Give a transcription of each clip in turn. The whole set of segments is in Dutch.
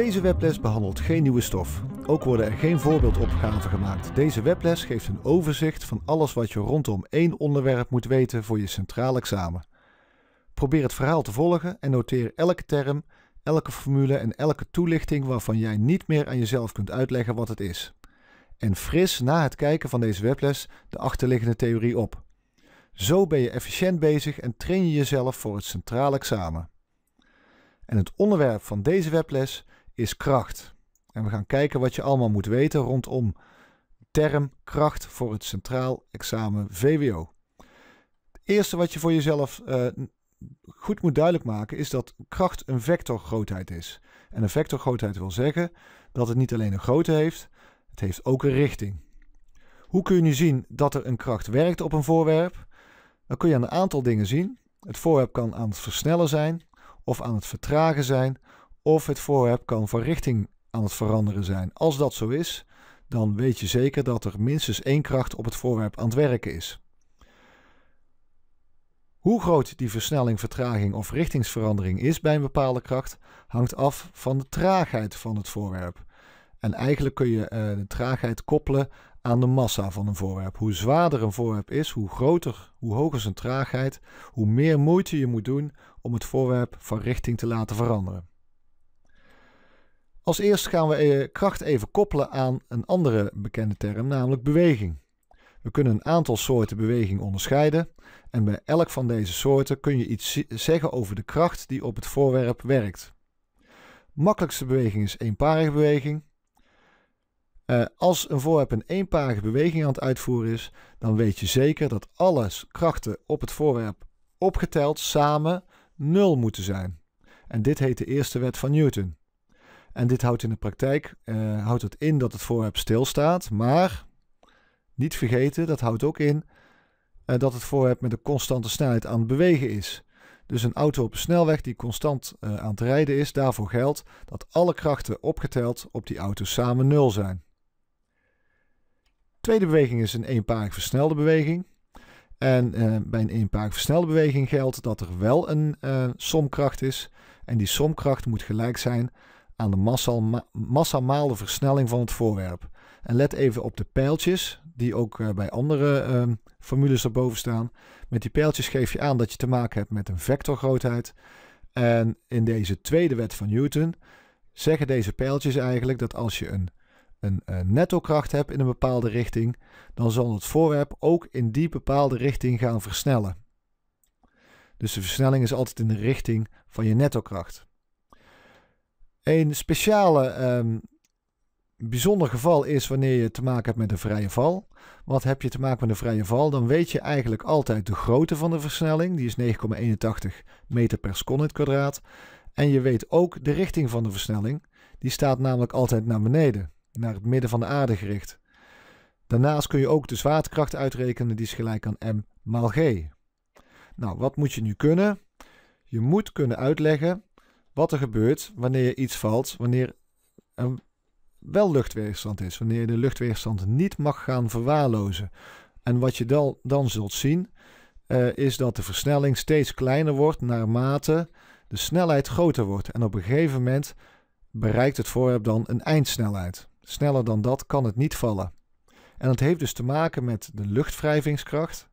Deze webles behandelt geen nieuwe stof. Ook worden er geen voorbeeldopgaven gemaakt. Deze webles geeft een overzicht van alles wat je rondom één onderwerp moet weten voor je centraal examen. Probeer het verhaal te volgen en noteer elke term, elke formule en elke toelichting waarvan jij niet meer aan jezelf kunt uitleggen wat het is. En fris na het kijken van deze webles de achterliggende theorie op. Zo ben je efficiënt bezig en train je jezelf voor het centraal examen. En het onderwerp van deze webles is kracht. En we gaan kijken wat je allemaal moet weten rondom term kracht voor het centraal examen VWO. Het eerste wat je voor jezelf eh, goed moet duidelijk maken is dat kracht een vectorgrootheid is. En een vectorgrootheid wil zeggen dat het niet alleen een grootte heeft, het heeft ook een richting. Hoe kun je nu zien dat er een kracht werkt op een voorwerp? Dan kun je aan een aantal dingen zien. Het voorwerp kan aan het versnellen zijn, of aan het vertragen zijn, of het voorwerp kan van richting aan het veranderen zijn. Als dat zo is, dan weet je zeker dat er minstens één kracht op het voorwerp aan het werken is. Hoe groot die versnelling, vertraging of richtingsverandering is bij een bepaalde kracht, hangt af van de traagheid van het voorwerp. En eigenlijk kun je eh, de traagheid koppelen aan de massa van een voorwerp. Hoe zwaarder een voorwerp is, hoe groter, hoe hoger zijn traagheid, hoe meer moeite je moet doen om het voorwerp van richting te laten veranderen. Als eerst gaan we eh, kracht even koppelen aan een andere bekende term, namelijk beweging. We kunnen een aantal soorten beweging onderscheiden en bij elk van deze soorten kun je iets zeggen over de kracht die op het voorwerp werkt. Makkelijkste beweging is eenparige beweging. Eh, als een voorwerp een eenparige beweging aan het uitvoeren is, dan weet je zeker dat alle krachten op het voorwerp opgeteld samen nul moeten zijn. En dit heet de eerste wet van Newton. En dit houdt in de praktijk eh, houdt het in dat het voorwerp stilstaat, maar niet vergeten, dat houdt ook in eh, dat het voorwerp met een constante snelheid aan het bewegen is. Dus een auto op een snelweg die constant eh, aan het rijden is, daarvoor geldt dat alle krachten opgeteld op die auto samen nul zijn. Tweede beweging is een eenparig versnelde beweging. En eh, bij een eenparig versnelde beweging geldt dat er wel een eh, somkracht is. En die somkracht moet gelijk zijn aan de massa massamale versnelling van het voorwerp. En let even op de pijltjes, die ook eh, bij andere ehm, formules erboven staan. Met die pijltjes geef je aan dat je te maken hebt met een vectorgrootheid. En in deze tweede wet van Newton zeggen deze pijltjes eigenlijk dat als je een, een, een eh, netto-kracht hebt in een bepaalde richting, dan zal het voorwerp ook in die bepaalde richting gaan versnellen. Dus de versnelling is altijd in de richting van je netto-kracht. Een speciale, ehm, bijzonder geval is wanneer je te maken hebt met een vrije val. Wat heb je te maken met een vrije val? Dan weet je eigenlijk altijd de grootte van de versnelling. Die is 9,81 meter per seconde kwadraat. En je weet ook de richting van de versnelling. Die staat namelijk altijd naar beneden, naar het midden van de aarde gericht. Daarnaast kun je ook de zwaartekracht uitrekenen, die is gelijk aan m maal g. Nou, wat moet je nu kunnen? Je moet kunnen uitleggen wat er gebeurt wanneer je iets valt, wanneer er wel luchtweerstand is, wanneer je de luchtweerstand niet mag gaan verwaarlozen. En wat je dan, dan zult zien, eh, is dat de versnelling steeds kleiner wordt naarmate de snelheid groter wordt. En op een gegeven moment bereikt het voorwerp dan een eindsnelheid. Sneller dan dat kan het niet vallen. En dat heeft dus te maken met de luchtwrijvingskracht.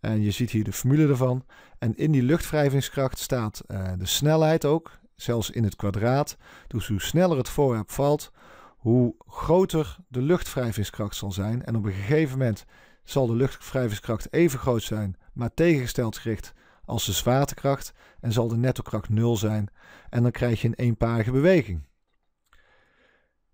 En je ziet hier de formule ervan. En in die luchtwrijvingskracht staat eh, de snelheid ook zelfs in het kwadraat. Dus hoe sneller het voorwerp valt, hoe groter de luchtvrijvingskracht zal zijn. En op een gegeven moment zal de luchtvrijvingskracht even groot zijn, maar tegengesteld gericht als de zwaartekracht en zal de nettokracht 0 zijn. En dan krijg je een eenparige beweging.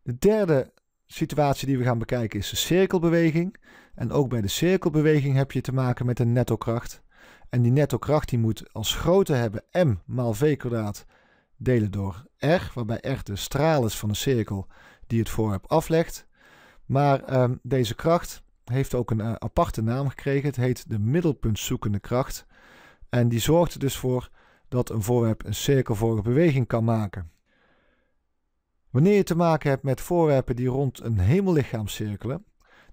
De derde situatie die we gaan bekijken is de cirkelbeweging. En ook bij de cirkelbeweging heb je te maken met een nettokracht. En die nettokracht die moet als grootte hebben m maal v kwadraat delen door R, waarbij R de straal is van de cirkel die het voorwerp aflegt. Maar ehm, deze kracht heeft ook een eh, aparte naam gekregen. Het heet de middelpuntzoekende kracht. En die zorgt er dus voor dat een voorwerp een cirkelvormige beweging kan maken. Wanneer je te maken hebt met voorwerpen die rond een hemellichaam cirkelen,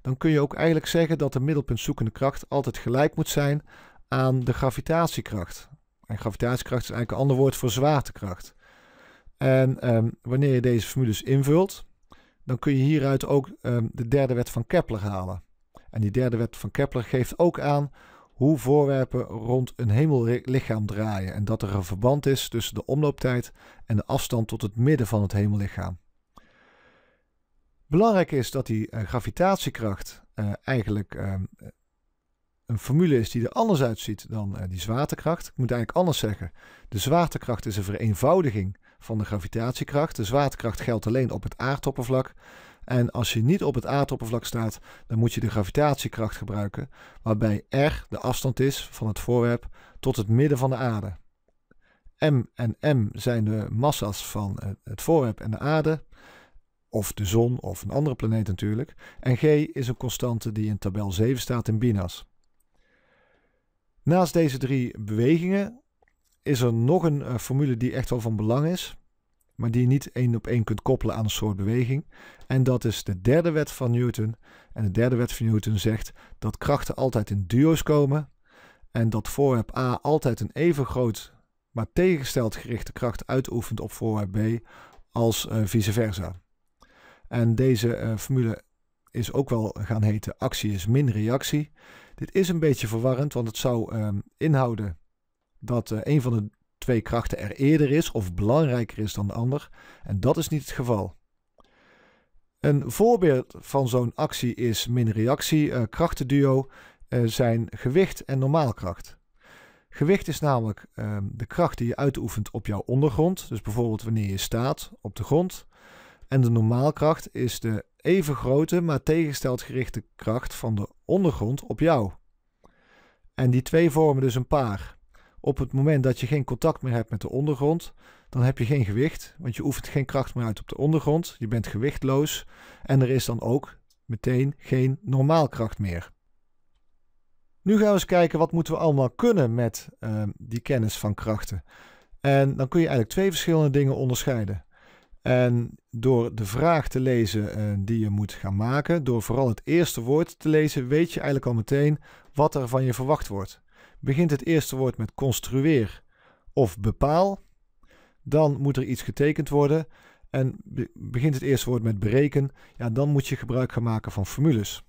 dan kun je ook eigenlijk zeggen dat de middelpuntzoekende kracht altijd gelijk moet zijn aan de gravitatiekracht. En gravitatiekracht is eigenlijk een ander woord voor zwaartekracht. En ehm, wanneer je deze formules invult, dan kun je hieruit ook ehm, de derde wet van Kepler halen. En die derde wet van Kepler geeft ook aan hoe voorwerpen rond een hemellichaam draaien en dat er een verband is tussen de omlooptijd en de afstand tot het midden van het hemellichaam. Belangrijk is dat die eh, gravitatiekracht eh, eigenlijk ehm, een formule is die er anders uitziet dan eh, die zwaartekracht. Ik moet eigenlijk anders zeggen. De zwaartekracht is een vereenvoudiging van de gravitatiekracht. De zwaartekracht geldt alleen op het aardoppervlak. En als je niet op het aardoppervlak staat, dan moet je de gravitatiekracht gebruiken, waarbij r de afstand is van het voorwerp tot het midden van de aarde. m en m zijn de massa's van eh, het voorwerp en de aarde, of de zon of een andere planeet natuurlijk. En g is een constante die in tabel 7 staat in Binas. Naast deze drie bewegingen is er nog een eh, formule die echt wel van belang is, maar die je niet één op één kunt koppelen aan een soort beweging. En dat is de derde wet van Newton. En de derde wet van Newton zegt dat krachten altijd in duo's komen en dat voorwerp A altijd een even groot, maar tegengesteld gerichte kracht uitoefent op voorwerp B als eh, vice versa. En deze eh, formule is ook wel gaan heten actie is min reactie. Dit is een beetje verwarrend, want het zou ehm, inhouden dat eh, een van de twee krachten er eerder is of belangrijker is dan de ander. En dat is niet het geval. Een voorbeeld van zo'n actie is min-reactie, uh, eh, krachtenduo, zijn gewicht en normaalkracht. Gewicht is namelijk ehm, de kracht die je uitoefent op jouw ondergrond. Dus bijvoorbeeld wanneer je staat op de grond. En de normaalkracht is de even grote, maar tegengesteld gerichte kracht van de ondergrond op jou. En die twee vormen dus een paar. Op het moment dat je geen contact meer hebt met de ondergrond, dan heb je geen gewicht, want je oefent geen kracht meer uit op de ondergrond, je bent gewichtloos en er is dan ook meteen geen normaalkracht meer. Nu gaan we eens kijken wat moeten we allemaal kunnen met ehm, die kennis van krachten. En dan kun je eigenlijk twee verschillende dingen onderscheiden. En door de vraag te lezen eh, die je moet gaan maken, door vooral het eerste woord te lezen, weet je eigenlijk al meteen wat er van je verwacht wordt. Begint het eerste woord met construeer of bepaal, dan moet er iets getekend worden. En begint het eerste woord met bereken, ja, dan moet je gebruik gaan maken van formules.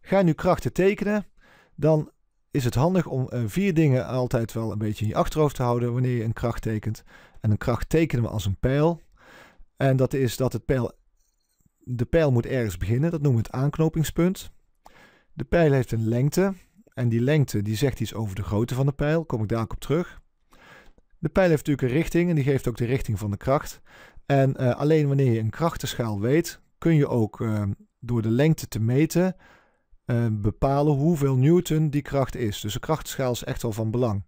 Ga nu krachten tekenen, dan is het handig om eh, vier dingen altijd wel een beetje in je achterhoofd te houden wanneer je een kracht tekent een kracht tekenen we als een pijl. En dat is dat het pijl, de pijl moet ergens beginnen. Dat noemen we het aanknopingspunt. De pijl heeft een lengte. En die lengte die zegt iets over de grootte van de pijl. Kom ik daar op terug. De pijl heeft natuurlijk een richting en die geeft ook de richting van de kracht. En eh, alleen wanneer je een krachtenschaal weet, kun je ook ehm, door de lengte te meten ehm, bepalen hoeveel newton die kracht is. Dus de krachtenschaal is echt wel van belang.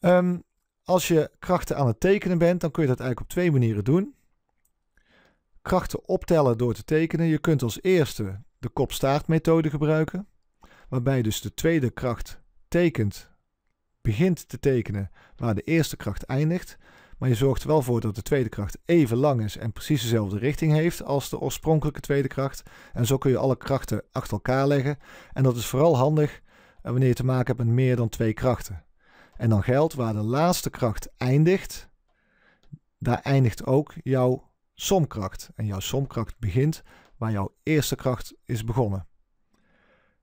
Um, als je krachten aan het tekenen bent, dan kun je dat eigenlijk op twee manieren doen. Krachten optellen door te tekenen. Je kunt als eerste de kopstaartmethode gebruiken, waarbij dus de tweede kracht tekent, begint te tekenen waar de eerste kracht eindigt. Maar je zorgt er wel voor dat de tweede kracht even lang is en precies dezelfde richting heeft als de oorspronkelijke tweede kracht. En zo kun je alle krachten achter elkaar leggen. En dat is vooral handig eh, wanneer je te maken hebt met meer dan twee krachten. En dan geldt waar de laatste kracht eindigt, daar eindigt ook jouw somkracht. En jouw somkracht begint waar jouw eerste kracht is begonnen.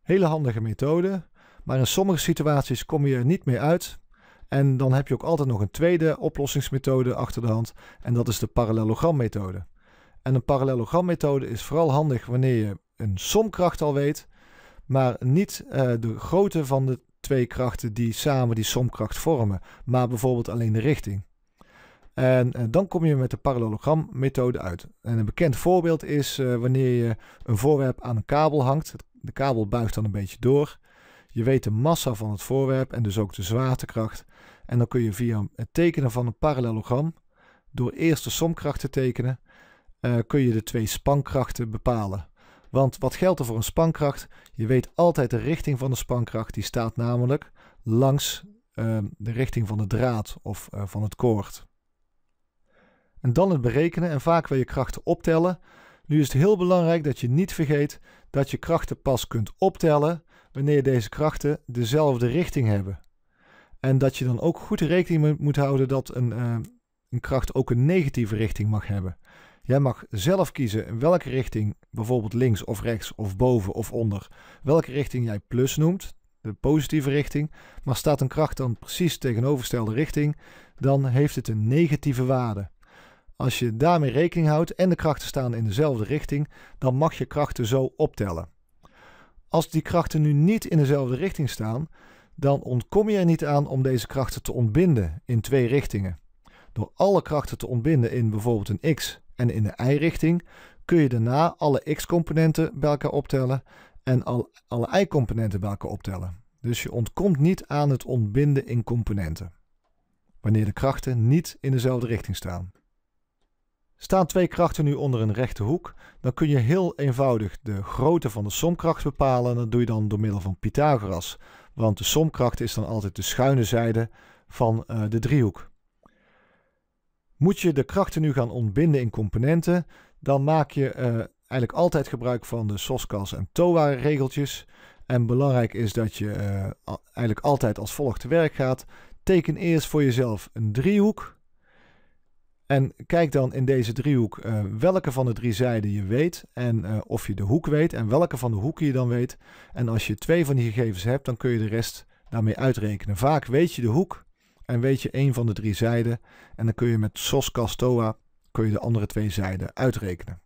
Hele handige methode, maar in sommige situaties kom je er niet meer uit. En dan heb je ook altijd nog een tweede oplossingsmethode achter de hand, en dat is de parallelogrammethode. En een parallelogrammethode is vooral handig wanneer je een somkracht al weet, maar niet eh, de grootte van de twee krachten die samen die somkracht vormen, maar bijvoorbeeld alleen de richting. En eh, dan kom je met de parallelogrammethode uit. En een bekend voorbeeld is eh, wanneer je een voorwerp aan een kabel hangt. De kabel buigt dan een beetje door. Je weet de massa van het voorwerp en dus ook de zwaartekracht. En dan kun je via het tekenen van een parallelogram, door eerst de somkracht te tekenen, eh, kun je de twee spankrachten bepalen. Want wat geldt er voor een spankracht? Je weet altijd de richting van de spankracht. Die staat namelijk langs ehm, de richting van de draad of eh, van het koord. En dan het berekenen en vaak wil je krachten optellen. Nu is het heel belangrijk dat je niet vergeet dat je krachten pas kunt optellen wanneer deze krachten dezelfde richting hebben. En dat je dan ook goed rekening moet houden dat een, ehm, een kracht ook een negatieve richting mag hebben. Jij mag zelf kiezen in welke richting, bijvoorbeeld links of rechts of boven of onder, welke richting jij plus noemt, de positieve richting. Maar staat een kracht dan precies tegenovergestelde richting, dan heeft het een negatieve waarde. Als je daarmee rekening houdt en de krachten staan in dezelfde richting, dan mag je krachten zo optellen. Als die krachten nu niet in dezelfde richting staan, dan ontkom je er niet aan om deze krachten te ontbinden in twee richtingen. Door alle krachten te ontbinden in bijvoorbeeld een x en in de y-richting kun je daarna alle x-componenten bij elkaar optellen en al, alle y-componenten bij elkaar optellen. Dus je ontkomt niet aan het ontbinden in componenten, wanneer de krachten niet in dezelfde richting staan. Staan twee krachten nu onder een rechte hoek, dan kun je heel eenvoudig de grootte van de somkracht bepalen. Dat doe je dan door middel van Pythagoras, want de somkracht is dan altijd de schuine zijde van eh, de driehoek. Moet je de krachten nu gaan ontbinden in componenten, dan maak je eh, eigenlijk altijd gebruik van de SOSCAS en Towa regeltjes. En belangrijk is dat je eh, eigenlijk altijd als volgt te werk gaat. Teken eerst voor jezelf een driehoek. En kijk dan in deze driehoek eh, welke van de drie zijden je weet en of je de hoek weet en welke van de hoeken je dan weet. En als je twee van die gegevens hebt, dan kun je de rest daarmee uitrekenen. Vaak weet je de hoek en weet je één van de drie zijden en dan kun je met SOS Castoa kun je de andere twee zijden uitrekenen.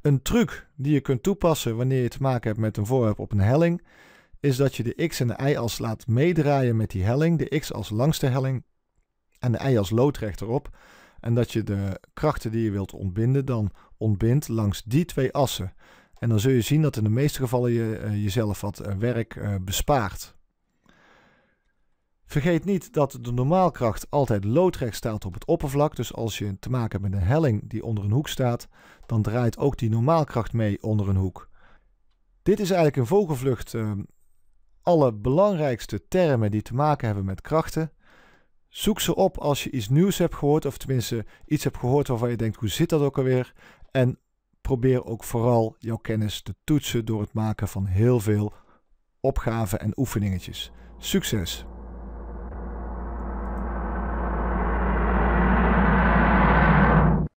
Een truc die je kunt toepassen wanneer je te maken hebt met een voorwerp op een helling, is dat je de x- en de y-as laat meedraaien met die helling, de x-as langs de helling en de y-as loodrecht erop. En dat je de krachten die je wilt ontbinden dan ontbindt langs die twee assen. En dan zul je zien dat in de meeste gevallen je eh, jezelf wat eh, werk eh, bespaart. Vergeet niet dat de normaalkracht altijd loodrecht staat op het oppervlak. Dus als je te maken hebt met een helling die onder een hoek staat, dan draait ook die normaalkracht mee onder een hoek. Dit is eigenlijk een vogelvlucht uh, ehm, alle belangrijkste termen die te maken hebben met krachten. Zoek ze op als je iets nieuws hebt gehoord, of tenminste iets hebt gehoord waarvan je denkt: hoe zit dat ook alweer? En probeer ook vooral jouw kennis te toetsen door het maken van heel veel opgaven en oefeningetjes. Succes!